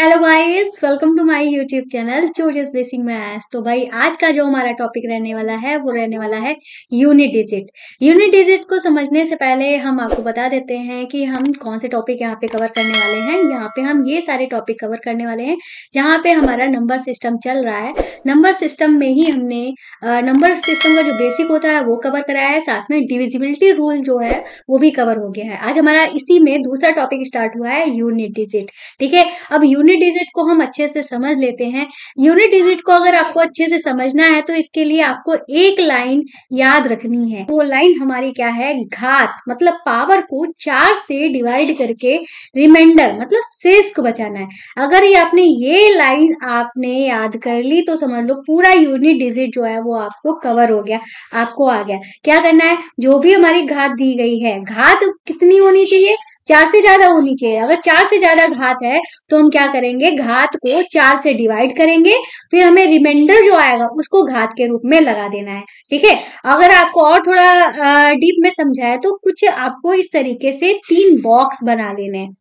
hello guys welcome to my YouTube channel चोजेस बेसिंग maths तो भाई आज का जो हमारा टॉपिक रहने वाला है वो रहने वाला है यूनिट डिजिट यूनिट डिजिट को समझने से पहले हम आपको बता देते हैं कि हम कौन से टॉपिक यहाँ पे कवर करने वाले हैं यहाँ पे हम ये सारे टॉपिक कवर करने वाले हैं जहाँ पे हमारा नंबर सिस्टम चल रहा है नंबर सिस्टम में ही हमने नंबर सिस्टम का जो बेसिक होता है वो कवर कराया है साथ में डिविजिबिलिटी रूल जो है वो भी कवर हो गया है आज हमारा इसी में दूसरा टॉपिक स्टार्ट हुआ है यूनिट डिजिट ठीक है अब यूनिट यूनिट डिजिट को हम अच्छे से समझ लेते हैं यूनिट डिजिट को अगर आपको अच्छे से समझना है तो इसके लिए आपको एक लाइन याद रखनी है वो लाइन हमारी क्या है घात मतलब पावर को चार से डिवाइड करके रिमाइंडर मतलब शेष को बचाना है अगर ये आपने ये लाइन आपने याद कर ली तो समझ लो पूरा यूनिट डिजिट जो है वो आपको कवर हो गया आपको आ गया क्या करना है जो भी हमारी घात दी गई है घात कितनी होनी चाहिए चार से ज्यादा होनी चाहिए अगर चार से ज्यादा घात है तो हम क्या करेंगे घात को चार से डिवाइड करेंगे फिर हमें रिमाइंडर जो आएगा उसको घात के रूप में लगा देना है ठीक है अगर आपको और थोड़ा डीप में समझाए तो कुछ आपको इस तरीके से तीन बॉक्स बना लेने हैं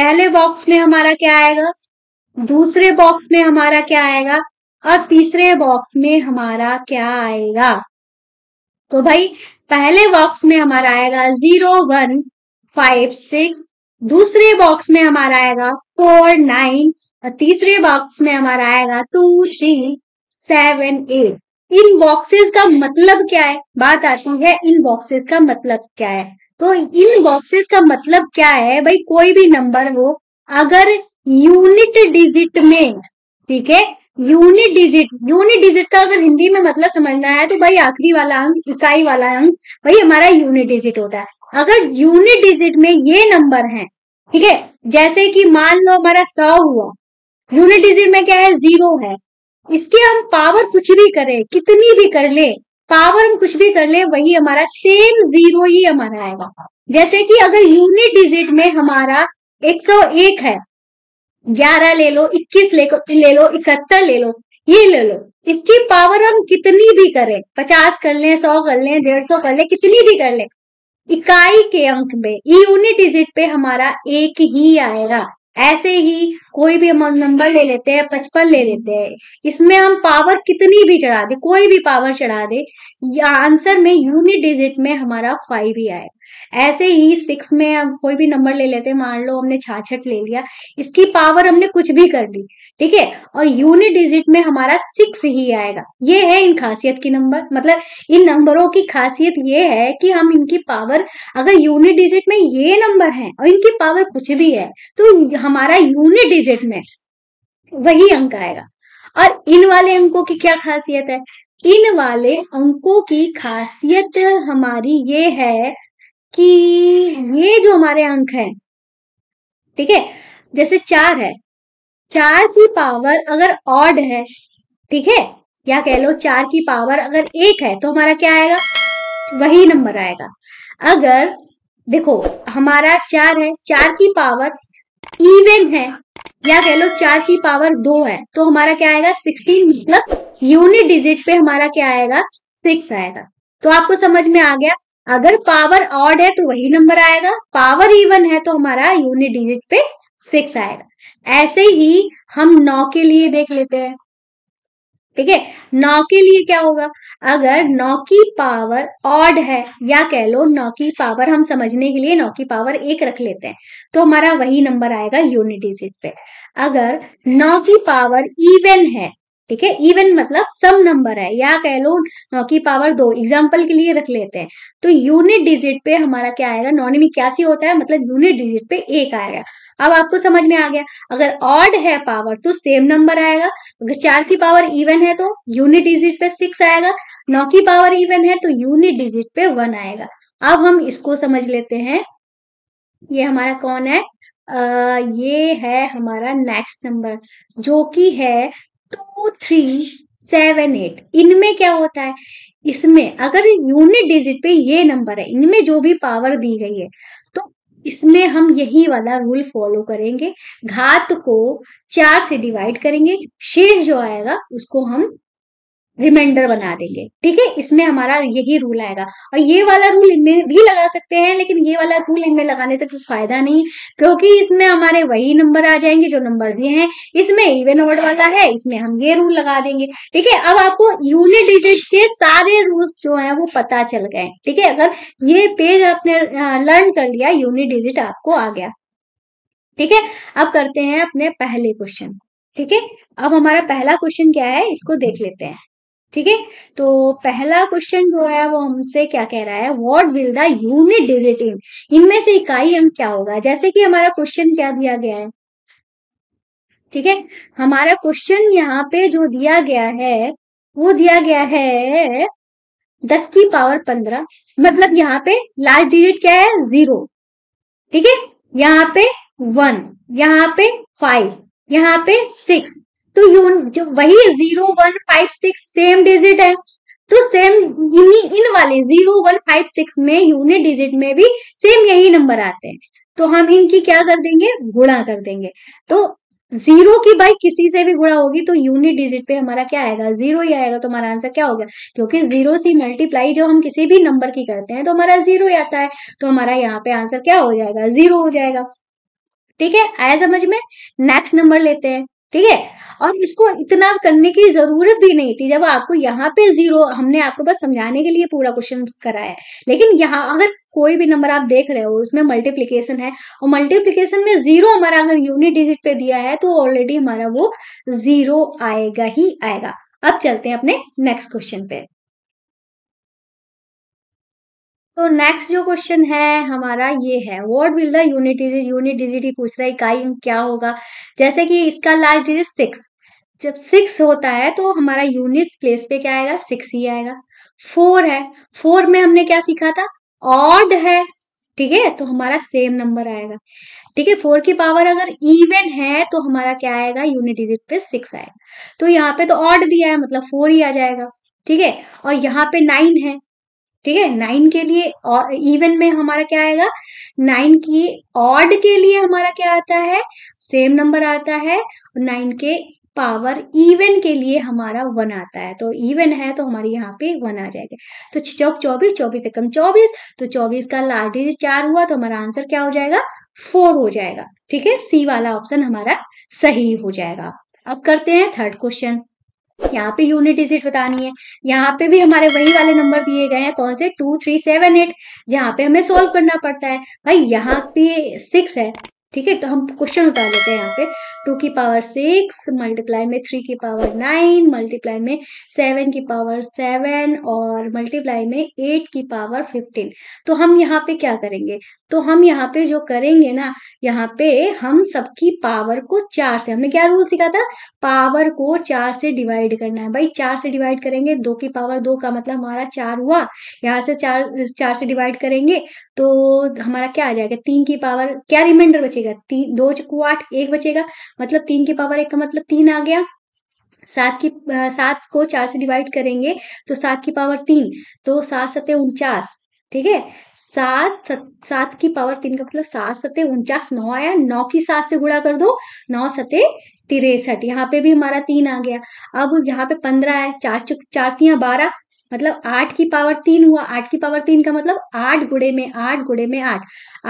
पहले बॉक्स में हमारा क्या आएगा दूसरे बॉक्स में हमारा क्या आएगा और तीसरे बॉक्स में हमारा क्या आएगा तो भाई पहले बॉक्स में हमारा आएगा जीरो वन फाइव सिक्स दूसरे बॉक्स में हमारा आएगा फोर नाइन और तीसरे बॉक्स में हमारा आएगा टू थ्री सेवन एट इन बॉक्सेस का मतलब क्या है बात आती है इन बॉक्सेस का मतलब क्या है तो इन बॉक्सेस का मतलब क्या है भाई कोई भी नंबर हो अगर यूनिट डिजिट में ठीक है यूनिट डिजिट यूनिट डिजिट का अगर हिंदी में मतलब समझना है तो भाई आखिरी वाला अंक इकाई वाला अंक भाई हमारा यूनिट डिजिट होता है अगर यूनिट डिजिट में ये नंबर है ठीक है जैसे कि मान लो हमारा सौ हुआ यूनिट डिजिट में क्या है जीरो है इसके हम पावर कुछ भी करें कितनी भी कर ले पावर हम कुछ भी कर ले वही हमारा सेम जीरो ही हमारा आएगा जैसे कि अगर यूनिट डिजिट में हमारा 101 है 11 ले लो 21 ले, लो इकहत्तर ले लो ये ले लो इसकी पावर हम कितनी भी करें 50 कर लें 100 कर लें 150 कर लें कितनी भी कर लें इकाई के अंक में यूनिट e डिजिट पे हमारा एक ही आएगा ऐसे ही कोई भी अमाउंट नंबर ले लेते हैं पचपन ले लेते हैं इसमें हम पावर कितनी भी चढ़ा दे कोई भी पावर चढ़ा दे या आंसर में यूनिट डिजिट में हमारा फाइव ही आएगा ऐसे ही सिक्स में हम कोई भी नंबर ले लेते हैं मान लो हमने छाछठ ले लिया इसकी पावर हमने कुछ भी कर ली ठीक है और यूनिट डिजिट में हमारा सिक्स ही आएगा ये है इन खासियत की नंबर मतलब इन नंबरों की खासियत ये है कि हम इनकी पावर अगर यूनिट डिजिट में ये नंबर है और इनकी पावर कुछ भी है तो हमारा यूनिट डिजिट डिजिट में वही अंक आएगा और इन वाले अंकों की क्या खासियत है इन वाले अंकों की खासियत हमारी ये है कि ये जो हमारे अंक हैं ठीक है जैसे चार है चार की पावर अगर ऑड है ठीक है या कह लो चार की पावर अगर एक है तो हमारा क्या आएगा वही नंबर आएगा अगर देखो हमारा चार है चार की पावर इवन है या कह लो चार की पावर दो है तो हमारा क्या आएगा सिक्सटीन मतलब यूनिट डिजिट पे हमारा क्या आएगा सिक्स आएगा तो आपको समझ में आ गया अगर पावर ऑड है तो वही नंबर आएगा पावर इवन है तो हमारा यूनिट डिजिट पे सिक्स आएगा ऐसे ही हम नौ के लिए देख लेते हैं ठीक है नौ के लिए क्या होगा अगर नौ की पावर ऑड है या कह लो नौ की पावर हम समझने के लिए नौ की पावर एक रख लेते हैं तो हमारा वही नंबर आएगा यूनिट डिजिट पे अगर नौ की पावर इवन है ठीक है इवन मतलब सम नंबर है या कह लो नौ की पावर दो एग्जाम्पल के लिए रख लेते हैं तो यूनिट डिजिट पे हमारा क्या आएगा नॉन सी होता है मतलब यूनिट डिजिट पे एक आएगा अब आपको समझ में आ गया अगर ऑड है पावर तो सेम नंबर आएगा अगर चार की पावर इवन है तो यूनिट डिजिट पे सिक्स आएगा नौ की पावर इवन है तो यूनिट डिजिट पे वन आएगा अब हम इसको समझ लेते हैं ये हमारा कौन है आ, ये है हमारा नेक्स्ट नंबर जो कि है टू थ्री सेवन एट इनमें क्या होता है इसमें अगर यूनिट डिजिट पे ये नंबर है इनमें जो भी पावर दी गई है तो इसमें हम यही वाला रूल फॉलो करेंगे घात को चार से डिवाइड करेंगे शेष जो आएगा उसको हम रिमाइंडर बना देंगे ठीक है इसमें हमारा यही रूल आएगा और ये वाला रूल इनमें भी लगा सकते हैं लेकिन ये वाला रूल इनमें लगाने से कोई फायदा नहीं क्योंकि इसमें हमारे वही नंबर आ जाएंगे जो नंबर दिए हैं इसमें इवन ऑर्ड वाला है इसमें हम ये रूल लगा देंगे ठीक है अब आपको यूनिट डिजिट के सारे रूल्स जो है वो पता चल गए ठीक है अगर ये पेज आपने लर्न कर लिया यूनिट डिजिट आपको आ गया ठीक है अब करते हैं अपने पहले क्वेश्चन ठीक है अब हमारा पहला क्वेश्चन क्या है इसको देख लेते हैं ठीक है तो पहला क्वेश्चन जो है वो हमसे क्या कह रहा है what will the unit digit in इनमें से इकाई अंक क्या होगा जैसे कि हमारा क्वेश्चन क्या दिया गया है ठीक है हमारा क्वेश्चन यहाँ पे जो दिया गया है वो दिया गया है दस की पावर पंद्रह मतलब यहाँ पे लास्ट डिजिट क्या है जीरो ठीक है यहाँ पे वन यहाँ पे फाइव यहाँ पे सिक्स तो यू जो वही zero one five six same digit है तो सेम इन्हीं इन वाले जीरो वन फाइव सिक्स में यूनिट डिजिट में भी सेम यही नंबर आते हैं तो हम इनकी क्या कर देंगे गुणा कर देंगे तो जीरो की बाई किसी से भी गुणा होगी तो यूनिट डिजिट पे हमारा क्या आएगा जीरो ही आएगा तो हमारा आंसर क्या हो गया क्योंकि जीरो से मल्टीप्लाई जो हम किसी भी नंबर की करते हैं तो हमारा जीरो ही आता है तो हमारा यहाँ पे आंसर क्या हो जाएगा जीरो हो जाएगा ठीक है आया समझ में नेक्स्ट नंबर लेते हैं ठीक है और इसको इतना करने की जरूरत भी नहीं थी जब आपको यहाँ पे जीरो हमने आपको बस समझाने के लिए पूरा क्वेश्चन कराया है लेकिन यहाँ अगर कोई भी नंबर आप देख रहे हो उसमें मल्टीप्लीकेशन है और मल्टीप्लीकेशन में जीरो हमारा अगर यूनिट डिजिट पे दिया है तो ऑलरेडी हमारा वो जीरो आएगा ही आएगा अब चलते हैं अपने नेक्स्ट क्वेश्चन पे तो नेक्स्ट जो क्वेश्चन है हमारा ये है what will the unit digit unit digit ही पूछ रहा है इकाई क्या होगा जैसे कि इसका लास्ट डिजिट सिक्स जब सिक्स होता है तो हमारा यूनिट प्लेस पे क्या आएगा सिक्स ही आएगा फोर है फोर में हमने क्या सीखा था ऑड है ठीक है तो हमारा सेम नंबर आएगा ठीक है फोर की पावर अगर इवन है तो हमारा क्या आएगा यूनिट डिजिट पे सिक्स आएगा तो यहाँ पे तो ऑड दिया है मतलब फोर ही आ जाएगा ठीक है और यहाँ पे नाइन है ठीक है नाइन के लिए इवन में हमारा क्या आएगा नाइन की ऑड के लिए हमारा क्या आता है सेम नंबर आता है नाइन के पावर इवन के लिए हमारा वन आता है तो इवन है तो हमारे यहाँ पे वन आ जाएगा तो चौक चौबीस चौबीस से कम चौबीस तो चौबीस का लास्ट चार हुआ तो हमारा आंसर क्या हो जाएगा फोर हो जाएगा ठीक है सी वाला ऑप्शन हमारा सही हो जाएगा अब करते हैं थर्ड क्वेश्चन यहाँ पे यूनिट डिजिट बतानी है यहाँ पे भी हमारे वही वाले नंबर दिए गए हैं कौन से टू थ्री सेवन एट जहाँ पे हमें सोल्व करना पड़ता है भाई यहाँ पे सिक्स है ठीक है तो हम क्वेश्चन उतार लेते हैं यहाँ पे टू की पावर सिक्स मल्टीप्लाई में थ्री की पावर नाइन मल्टीप्लाई में सेवन की पावर सेवन और मल्टीप्लाई में एट की पावर फिफ्टीन तो हम यहाँ पे क्या करेंगे तो हम यहाँ पे जो करेंगे ना यहाँ पे हम सबकी पावर को चार से हमने क्या रूल सीखा था पावर को चार से डिवाइड करना है भाई चार से डिवाइड करेंगे दो की पावर दो का मतलब हमारा चार हुआ यहाँ से चार चार से डिवाइड करेंगे तो हमारा क्या आ जाएगा तीन की पावर क्या रिमाइंडर बचेगा बचेगा तीन दो चक्कू आठ एक बचेगा मतलब तीन के पावर एक का मतलब तीन आ गया सात की सात को चार से डिवाइड करेंगे तो सात की पावर तीन तो सात सत्य उनचास ठीक है सात सात की पावर तीन का मतलब सात सत्य उनचास नौ आया नौ की सात से गुणा कर दो नौ सत्य तिरसठ यहाँ पे भी हमारा तीन आ गया अब यहाँ पे पंद्रह है चार चुक चार तिया बारह मतलब आठ की पावर तीन हुआ आठ की पावर तीन का मतलब आठ गुड़े में आठ गुड़े में आठ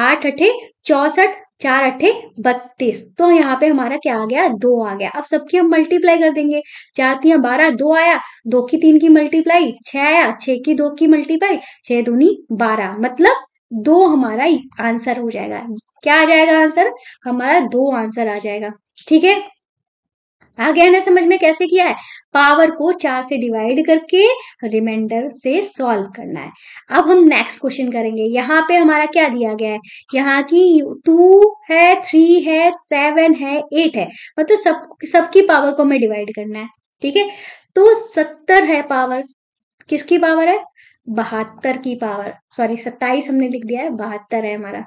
आठ अठे चौसठ चार अट्ठे बत्तीस तो यहाँ पे हमारा क्या आ गया दो आ गया अब सबकी हम मल्टीप्लाई कर देंगे चार तीन बारह दो आया दो की तीन की मल्टीप्लाई छ आया छ की दो की मल्टीप्लाई छह दूनी बारह मतलब दो हमारा आंसर हो जाएगा क्या आ जाएगा आंसर हमारा दो आंसर आ जाएगा ठीक है आ गया ना समझ में कैसे किया है पावर को चार से डिवाइड करके रिमाइंडर से सॉल्व करना है अब हम नेक्स्ट क्वेश्चन करेंगे यहाँ पे हमारा क्या दिया गया है यहाँ की टू है थ्री है सेवन है एट है मतलब सब सबकी पावर को हमें डिवाइड करना है ठीक है तो सत्तर है पावर किसकी पावर है बहत्तर की पावर सॉरी सत्ताईस हमने लिख दिया है बहत्तर है हमारा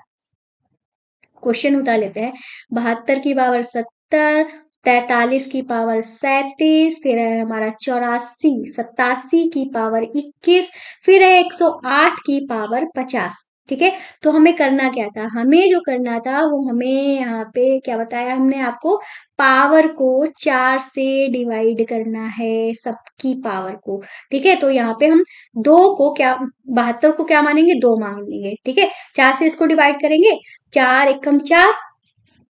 क्वेश्चन उतार लेते हैं बहत्तर की पावर सत्तर तैतालीस की पावर सैतीस फिर है हमारा चौरासी सतासी की पावर इक्कीस फिर है एक सौ आठ की पावर पचास ठीक है तो हमें करना क्या था हमें जो करना था वो हमें यहाँ पे क्या बताया हमने आपको पावर को चार से डिवाइड करना है सबकी पावर को ठीक है तो यहाँ पे हम दो को क्या बहत्तर को क्या मानेंगे दो मान लेंगे ठीक है चार से इसको डिवाइड करेंगे चार एकम चार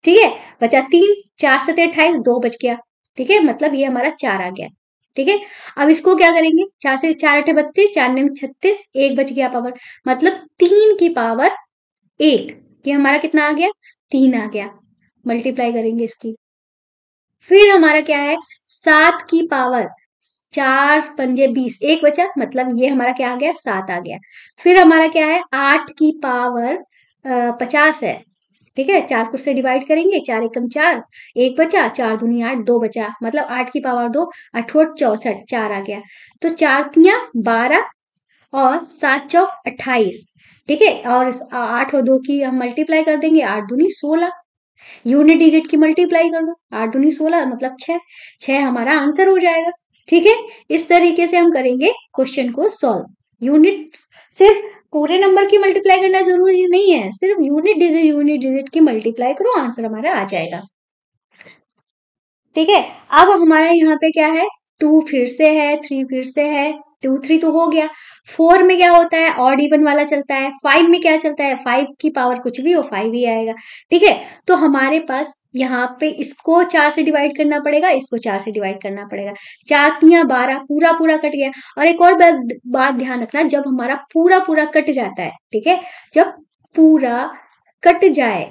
ठीक है बचा तीन चार सते अट्ठाईस दो बच गया ठीक है मतलब ये हमारा चार आ गया ठीक है अब इसको क्या करेंगे चार से चार अठे बत्तीस चार नौ छत्तीस एक बच गया पावर मतलब तीन की पावर एक ये हमारा कितना आ गया तीन आ गया मल्टीप्लाई करेंगे इसकी फिर हमारा क्या है सात की पावर चार पंजे बीस एक बचा मतलब ये हमारा क्या आ गया सात आ गया फिर हमारा क्या है आठ की पावर पचास है ठीक है चार कुछ से डिवाइड करेंगे चार एकम चार एक बचा चार दुनिया आठ दो बचा मतलब आठ की पावर दो अठोट चौसठ चार आ गया तो चार तिया बारह और सात चौ अट्ठाईस ठीक है और आठ और दो की हम मल्टीप्लाई कर देंगे आठ दूनी सोलह यूनिट डिजिट की मल्टीप्लाई कर दो आठ दूनी सोलह मतलब छह छह हमारा आंसर हो जाएगा ठीक है इस तरीके से हम करेंगे क्वेश्चन को सॉल्व यूनिट सिर्फ पूरे नंबर की मल्टीप्लाई करना जरूरी नहीं है सिर्फ यूनिट डिजिट यूनिट डिजिट की मल्टीप्लाई करो आंसर हमारा आ जाएगा ठीक है अब हमारा यहाँ पे क्या है टू फिर से है थ्री फिर से है टू थ्री तो हो गया फोर में क्या होता है ऑड इवन वाला चलता है फाइव में क्या चलता है फाइव की पावर कुछ भी हो फाइव ही आएगा ठीक है तो हमारे पास यहाँ पे इसको चार से डिवाइड करना पड़ेगा इसको चार से डिवाइड करना पड़ेगा चार तिया बारह पूरा पूरा कट गया और एक और बात ध्यान रखना जब हमारा पूरा पूरा कट जाता है ठीक है जब पूरा कट जाए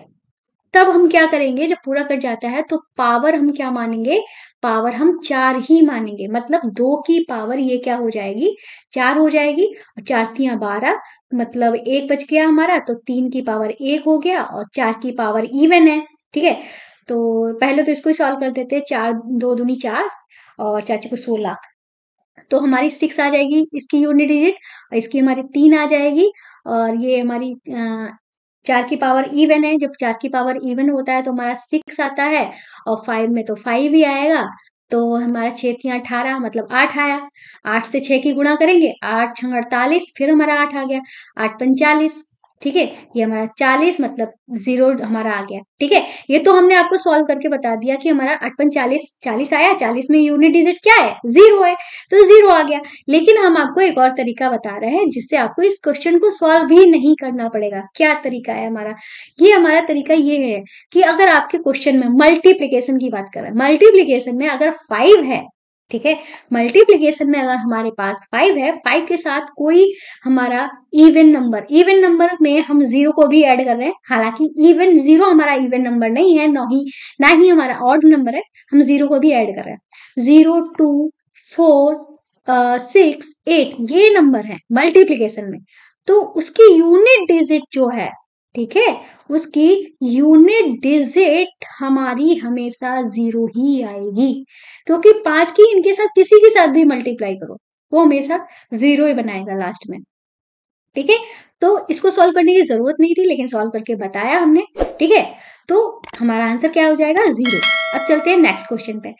तब हम क्या करेंगे जब पूरा कट जाता है तो पावर हम क्या मानेंगे पावर हम चार ही मानेंगे मतलब दो की पावर ये क्या हो जाएगी चार हो जाएगी और चार तिया बारह मतलब एक बच गया हमारा तो तीन की पावर एक हो गया और चार की पावर इवन है ठीक है तो पहले तो इसको ही सॉल्व कर देते हैं चार दो दूनी चार और चार को सोलह तो हमारी सिक्स आ जाएगी इसकी यूनिट डिजिट और इसकी हमारी तीन आ जाएगी और ये हमारी चार की पावर इवन है जब चार की पावर इवन होता है तो हमारा सिक्स आता है और फाइव में तो फाइव ही आएगा तो हमारा छह थी अठारह मतलब आठ आया आठ से छह की गुणा करेंगे आठ छ अड़तालीस फिर हमारा आठ आ गया आठ पंचालीस ठीक है ये हमारा चालीस मतलब जीरो हमारा आ गया ठीक है ये तो हमने आपको सॉल्व करके बता दिया कि हमारा अटपन चालीस चालीस आया चालीस में यूनिट डिजिट क्या है जीरो है तो जीरो आ गया लेकिन हम आपको एक और तरीका बता रहे हैं जिससे आपको इस क्वेश्चन को सॉल्व भी नहीं करना पड़ेगा क्या तरीका है हमारा ये हमारा तरीका ये है कि अगर आपके क्वेश्चन में मल्टीप्लीकेशन की बात करें मल्टीप्लीकेशन में अगर फाइव है ठीक है मल्टीप्लीकेशन में अगर हमारे पास फाइव है फाइव के साथ कोई हमारा इवन नंबर इवन नंबर में हम जीरो को भी ऐड कर रहे हैं हालांकि इवन जीरो हमारा इवन नंबर नहीं है ना ही ना ही हमारा ऑड नंबर है हम जीरो को भी ऐड कर रहे हैं zero two four six eight ये नंबर है मल्टीप्लीकेशन में तो उसकी यूनिट डिजिट जो है ठीक है उसकी यूनिट डिजिट हमारी हमेशा जीरो ही आएगी क्योंकि पांच की इनके साथ किसी के साथ भी मल्टीप्लाई करो वो हमेशा जीरो ही बनाएगा लास्ट में ठीक है तो इसको सॉल्व करने की जरूरत नहीं थी लेकिन सॉल्व करके बताया हमने ठीक है तो हमारा आंसर क्या हो जाएगा जीरो अब चलते हैं नेक्स्ट क्वेश्चन पे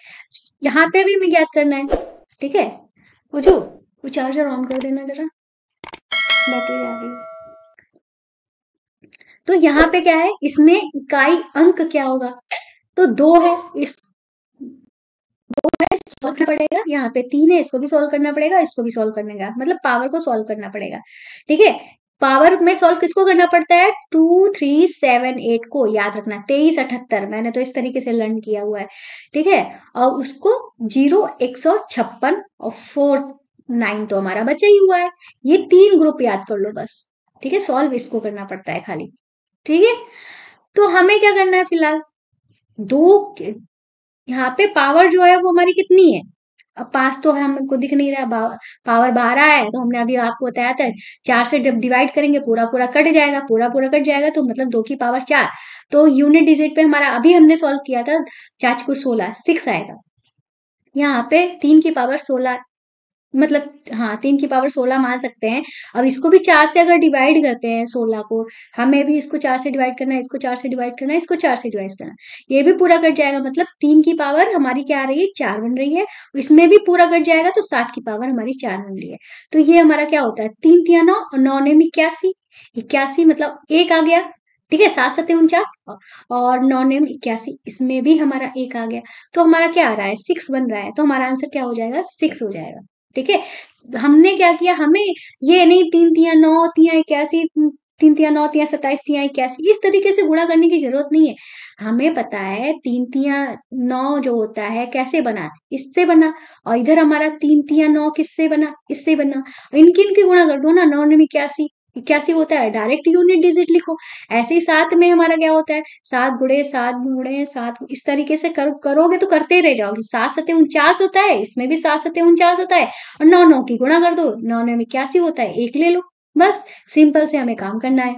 यहाँ पे भी हमें याद करना है ठीक है वो जो वो चार्जर ऑन कर देना जरा बैटरी आ गई तो यहाँ पे क्या है इसमें इकाई अंक क्या होगा तो दो है इस दो है सॉल्व करना पड़ेगा यहाँ पे तीन है इसको भी सॉल्व करना पड़ेगा इसको भी सॉल्व करने का मतलब पावर को सॉल्व करना पड़ेगा ठीक है पावर में सॉल्व किसको करना पड़ता है टू थ्री सेवन एट को याद रखना तेईस अठहत्तर मैंने तो इस तरीके से लर्न किया हुआ है ठीक है और उसको जीरो एक सौ छप्पन और फोर नाइन तो हमारा बचा ही हुआ है ये तीन ग्रुप याद कर लो बस ठीक है सॉल्व इसको करना पड़ता है खाली ठीक है तो हमें क्या करना है फिलहाल दो यहाँ पे पावर जो है वो हमारी कितनी है अब पास तो हमको दिख नहीं रहा पावर बारह है तो हमने अभी आपको बताया था चार से जब डिवाइड करेंगे पूरा पूरा कट जाएगा पूरा पूरा कट जाएगा तो मतलब दो की पावर चार तो यूनिट डिजिट पे हमारा अभी हमने सॉल्व किया था को सोलह सिक्स आएगा यहाँ पे तीन की पावर सोलह मतलब हाँ तीन की पावर सोलह मान सकते हैं अब इसको भी चार से अगर डिवाइड करते हैं सोलह को हमें भी इसको चार से डिवाइड करना है इसको चार से डिवाइड करना है इसको चार से डिवाइड करना ये भी पूरा कट जाएगा मतलब तीन की पावर हमारी क्या आ रही है चार बन रही है इसमें भी पूरा कट जाएगा तो साठ की पावर हमारी चार बन रही है तो ये हमारा क्या होता है तीन तिया नौ और नौ नेम इक्यासी इक्यासी मतलब एक आ गया ठीक है सात सत्य उनचास और नौ नेम इक्यासी इसमें भी हमारा एक आ गया तो हमारा क्या आ रहा है सिक्स बन रहा है तो हमारा आंसर क्या हो जाएगा सिक्स हो जाएगा ठीक है हमने क्या किया हमें ये नहीं तीन तिया नौ तिया इक्यासी तीन तिया नौ तिया सत्ताईस तिया इक्यासी इस तरीके से गुणा करने की जरूरत नहीं है हमें पता है तीन तिया नौ जो होता है कैसे बना इससे बना और इधर हमारा तीन तिया नौ किससे बना इससे बना इनकी इनकी गुणा कर दो ना नौ में इक्यासी कैसे होता है डायरेक्ट यूनिट डिजिट लिखो ऐसे ही साथ में हमारा क्या होता है सात गुड़े सात गुड़े सात इस तरीके से कर, करोगे तो करते रह जाओगे सात सत्य उनचास होता है इसमें भी सात सत्य उनचास होता है और नौ नौ की गुणा कर दो नौ नौ में इक्यासी होता है एक ले लो बस सिंपल से हमें काम करना है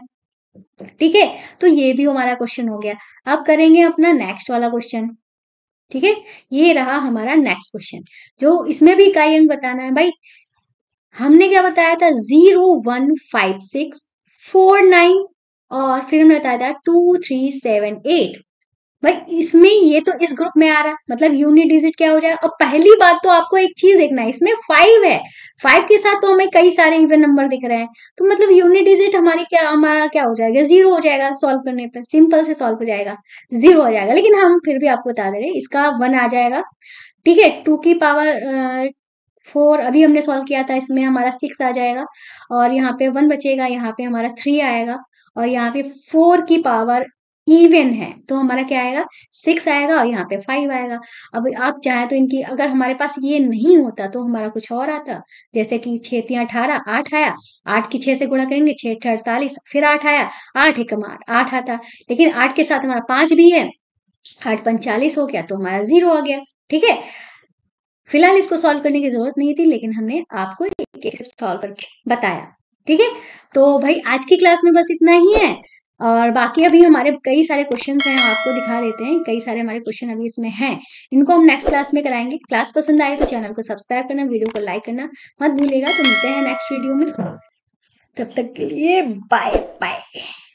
ठीक है तो ये भी हमारा क्वेश्चन हो गया अब करेंगे अपना नेक्स्ट वाला क्वेश्चन ठीक है ये रहा हमारा नेक्स्ट क्वेश्चन जो इसमें भी इकाई अंक बताना है भाई हमने क्या बताया था zero one five six four nine और फिर हमने बताया था टू थ्री सेवन एट भाई इसमें ये तो इस ग्रुप में आ रहा है मतलब यूनिट डिजिट क्या हो जाए और पहली बात तो आपको एक चीज देखना है इसमें फाइव है फाइव के साथ तो हमें कई सारे इवन नंबर दिख रहे हैं तो मतलब यूनिट डिजिट हमारी क्या हमारा क्या हो जाएगा जीरो हो जाएगा सॉल्व करने पर सिंपल से सॉल्व हो जाएगा जीरो हो जाएगा लेकिन हम फिर भी आपको बता दे रहे हैं इसका वन आ जाएगा ठीक है टू की पावर फोर अभी हमने सॉल्व किया था इसमें हमारा सिक्स आ जाएगा और यहाँ पे वन बचेगा यहाँ पे हमारा थ्री आएगा और यहाँ पे फोर की पावर इवन है तो हमारा क्या आएगा सिक्स आएगा और यहाँ पे फाइव आएगा अब आप चाहें तो इनकी अगर हमारे पास ये नहीं होता तो हमारा कुछ और आता जैसे कि छह तीन अठारह आठ आया आठ की छह से गुणा करेंगे छह अड़तालीस फिर आठ आया आठ एक आठ आठ आता लेकिन आठ के साथ हमारा पांच भी है आठ पंचालीस हो गया तो हमारा जीरो आ गया ठीक है फिलहाल इसको सॉल्व करने की जरूरत नहीं थी लेकिन हमने आपको एक एक सॉल्व करके बताया ठीक है तो भाई आज की क्लास में बस इतना ही है और बाकी अभी हमारे कई सारे क्वेश्चन हैं आपको दिखा देते हैं कई सारे हमारे क्वेश्चन अभी इसमें हैं इनको हम नेक्स्ट क्लास में कराएंगे क्लास पसंद आए तो चैनल को सब्सक्राइब करना वीडियो को लाइक करना मत भूलिएगा तो मिलते हैं नेक्स्ट वीडियो में तब तक के लिए बाय बाय